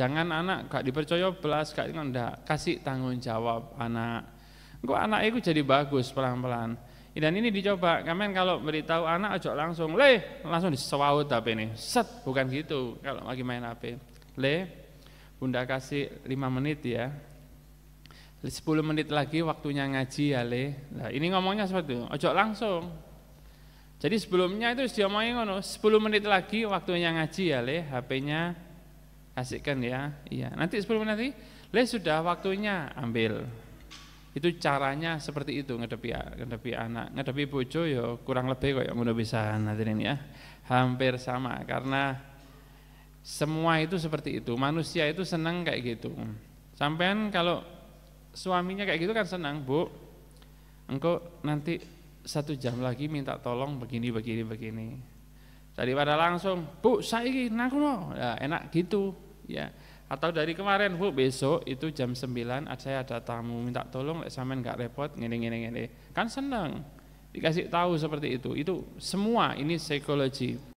Jangan anak gak dipercaya belas gak ndak kasih tanggung jawab anak. Kok anak itu jadi bagus pelan-pelan. Dan ini dicoba, kamen kalau beritahu anak ojo langsung, leh langsung disewaut HP ini, set bukan gitu kalau lagi main HP. Leh, bunda kasih 5 menit ya, 10 menit lagi waktunya ngaji ya leh Nah, ini ngomongnya seperti itu, ojo langsung. Jadi sebelumnya itu diomongin ngono, 10 menit lagi waktunya ngaji ya leh HP-nya Asik ya? Iya. Nanti sebelum nanti, le sudah waktunya ambil. Itu caranya seperti itu ngedepi ngedepi anak, ngedepi bojo ya kurang lebih kok ngono bisa nanti ya. Hampir sama karena semua itu seperti itu. Manusia itu senang kayak gitu. Sampean kalau suaminya kayak gitu kan senang, Bu. Engkau nanti satu jam lagi minta tolong begini begini begini. Daripada langsung, Bu, saya ini nah, enak gitu ya atau dari kemarin bu besok itu jam 9 saya ada tamu minta tolong lek sampean nggak repot ngene ngene ngene kan seneng dikasih tahu seperti itu itu semua ini psikologi